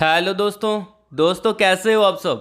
hello दोस्तों दोस्तों कैसे हो आप सब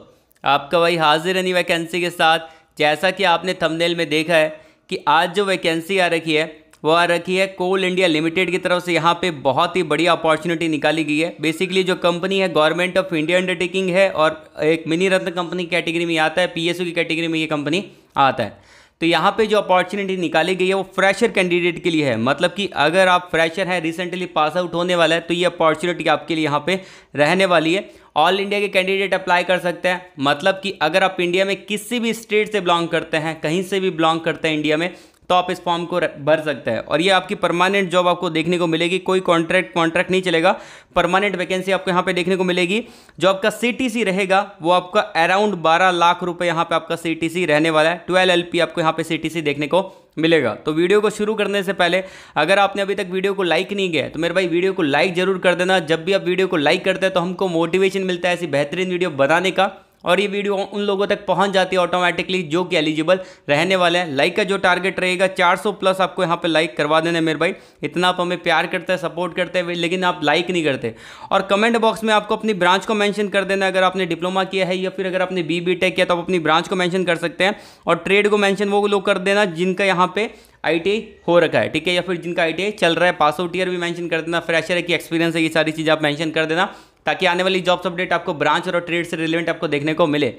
आपका भाई हाजिर यानी वैकेंसी के साथ जैसा कि आपने थंबनेल में देखा है कि आज जो वैकेंसी आ रखी है वो आ रखी है कोल इंडिया लिमिटेड की तरफ से यहाँ पे बहुत ही बढ़िया अपॉर्चुनिटी निकाली गई है बेसिकली जो कंपनी है गवर्नमेंट ऑफ इंडिया अंडरटेकिंग है और एक मिनी रत्न कंपनी की कैटेगरी में आता है पी की कैटेगरी में ये कंपनी आता है तो यहाँ पे जो अपॉर्चुनिटी निकाली गई है वो फ्रेशर कैंडिडेट के लिए है मतलब कि अगर आप फ्रेशर हैं रिसेंटली पास आउट होने वाला है तो ये अपॉर्चुनिटी आपके लिए यहाँ पे रहने वाली है ऑल इंडिया के कैंडिडेट अप्लाई कर सकते हैं मतलब कि अगर आप इंडिया में किसी भी स्टेट से बिलोंग करते हैं कहीं से भी बिलोंग करते हैं इंडिया में तो आप इस फॉर्म को भर सकते हैं और ये आपकी परमानेंट जॉब आपको देखने को मिलेगी कोई कॉन्ट्रैक्ट कॉन्ट्रैक्ट नहीं चलेगा परमानेंट वैकेंसी आपको यहाँ पे देखने को मिलेगी जो आपका सी रहेगा वो आपका अराउंड बारह लाख रुपये यहाँ पे आपका सी रहने वाला है ट्वेल्व एल आपको यहाँ पे सी देखने को मिलेगा तो वीडियो को शुरू करने से पहले अगर आपने अभी तक वीडियो को लाइक नहीं किया तो मेरे भाई वीडियो को लाइक जरूर कर देना जब भी आप वीडियो को लाइक करते हैं तो हमको मोटिवेशन मिलता है ऐसी बेहतरीन वीडियो बनाने का और ये वीडियो उन लोगों तक पहुंच जाती है ऑटोमेटिकली जो कि एलिजिबल रहने वाले हैं लाइक का जो टारगेट रहेगा 400 प्लस आपको यहाँ पे लाइक करवा देना मेरे भाई इतना आप हमें प्यार करते हैं सपोर्ट करते हैं लेकिन आप लाइक नहीं करते और कमेंट बॉक्स में आपको अपनी ब्रांच को मैंशन कर देना अगर आपने डिप्लोमा किया है या फिर अगर आपने बी बी टेक किया तो आप अपनी ब्रांच को मैंशन कर सकते हैं और ट्रेड को मैंशन वो लोग कर देना जिनका यहाँ पे आई हो रखा है ठीक है या फिर जिनका आई चल रहा है पास आउट ईयर भी मैंशन कर देना फ्रेशर है कि एक्सपीरियंस है ये सारी चीज़ आप मैंशन कर देना ताकि आने वाली जॉब्स अपडेट आपको ब्रांच और ट्रेड से रिलेवेंट आपको देखने को मिले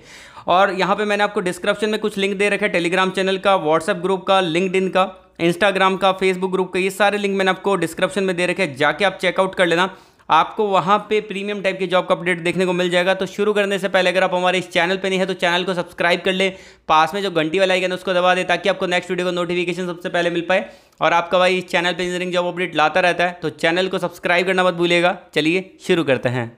और यहाँ पे मैंने आपको डिस्क्रिप्शन में कुछ लिंक दे रखे टेलीग्राम चैनल का व्हाट्सएप ग्रुप का लिंकड का इंस्टाग्राम का फेसबुक ग्रुप का ये सारे लिंक मैंने आपको डिस्क्रिप्शन में दे रखे जाके आप चेकआउट कर लेना आपको वहाँ पे प्रीमियम टाइप की जॉब का अपडेट देखने को मिल जाएगा तो शुरू करने से पहले अगर आप हमारे इस चैनल पे नहीं है तो चैनल को सब्सक्राइब कर ले पास में जो घंटी वाला आइकन उसको दबा दें ताकि आपको नेक्स्ट वीडियो का नोटिफिकेशन सबसे पहले मिल पाए और आपका भाई इस चैनल पर इंजीनियरिंग जॉब अपडेट लाता रहता है तो चैनल को सब्सक्राइब करना मत भूलेगा चलिए शुरू करते हैं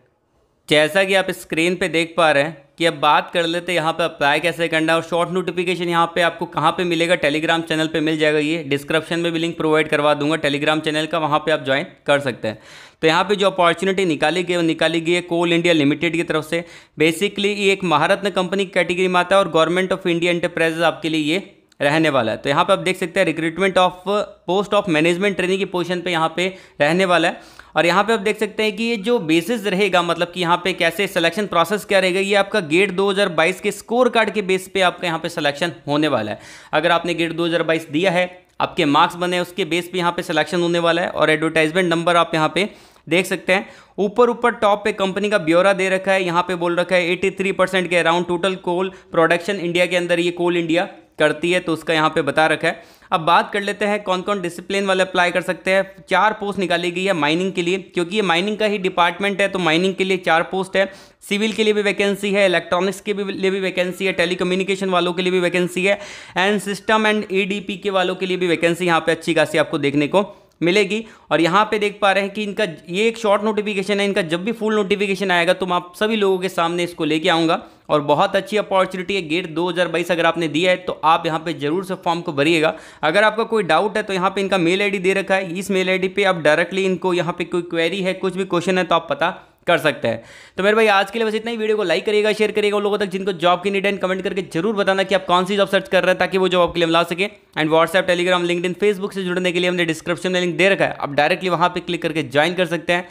जैसा कि आप स्क्रीन पर देख पा रहे हैं कि अब बात कर लेते यहाँ पे अप्लाई कैसे करना है और शॉर्ट नोटिफिकेशन यहाँ पे आपको कहाँ पे मिलेगा टेलीग्राम चैनल पे मिल जाएगा ये डिस्क्रिप्शन में भी लिंक प्रोवाइड करवा दूंगा टेलीग्राम चैनल का वहाँ पे आप ज्वाइन कर सकते हैं तो यहाँ पे जो अपॉर्चुनिटी निकाली गई निकाली गई है कोल इंडिया लिमिटेड की तरफ से बेसिकली ये एक महारत्न कंपनी की कैटेगरी में आता है और गवर्नमेंट ऑफ इंडिया एंटरप्राइजेज आपके लिए ये रहने वाला है तो यहाँ पे आप देख सकते हैं recruitment of post of management training की पोजीशन पे यहाँ पे रहने वाला है और यहाँ पे आप देख सकते हैं कि ये जो बेसिस रहेगा मतलब कि यहाँ पे कैसे सिलेक्शन प्रोसेस क्या रहेगा ये आपका गेट 2022 के स्कोर कार्ड के बेस पे आपका यहाँ पे सिलेक्शन होने वाला है अगर आपने गेट 2022 दिया है आपके मार्क्स बने उसके बेस पे यहाँ पे सिलेक्शन होने वाला है और एडवर्टाइजमेंट नंबर आप यहाँ पे देख सकते हैं ऊपर ऊपर टॉप पे कंपनी का ब्यौरा दे रखा है यहाँ पे बोल रखा है 83 परसेंट के around total coal production India के अंदर ये कोल इंडिया करती है तो उसका यहाँ पे बता रखा है अब बात कर लेते हैं कौन कौन डिसिप्लिन वाले अप्लाई कर सकते हैं चार पोस्ट निकाली गई है माइनिंग के लिए क्योंकि ये माइनिंग का ही डिपार्टमेंट है तो माइनिंग के लिए चार पोस्ट है सिविल के लिए भी वैकेंसी है इलेक्ट्रॉनिक्स के भी लिए भी वैकेंसी है टेलीकम्युनिकेशन वालों के लिए भी वैकेंसी है एंड सिस्टम एंड ईडीपी के वालों के लिए भी वैकेंसी यहाँ पर अच्छी खासी आपको देखने को मिलेगी और यहाँ पे देख पा रहे हैं कि इनका ये एक शॉर्ट नोटिफिकेशन है इनका जब भी फुल नोटिफिकेशन आएगा तो मैं आप सभी लोगों के सामने इसको लेके आऊँगा और बहुत अच्छी अपॉर्चुनिटी है गेट 2022 अगर आपने दिया है तो आप यहाँ पे जरूर से फॉर्म को भरिएगा अगर आपका कोई डाउट है तो यहाँ पे इनका मेल आईडी दे रखा है इस मेल आईडी पे आप डायरेक्टली इनको यहाँ पे कोई क्वेरी है कुछ भी क्वेश्चन है तो आप पता कर सकते हैं तो मेरे भाई आज के लिए बस इतना ही वीडियो को लाइक करिएगा शेयर करिएगा उन लोगों तक जिनको जॉब की नीड है कमेंट करके जरूर बताना कि आप कौन सी जॉब सर्च कर रहे हैं ताकि वो जॉब आपके लिए मिला सके and WhatsApp Telegram link Facebook से जुड़ने के लिए हमने डिस्क्रिप्शन में लिंक दे रखा है आप डायरेक्टली वहाँ पर क्लिक करके ज्वाइन कर सकते हैं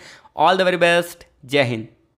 ऑल द वेरी बेस्ट जय हिंद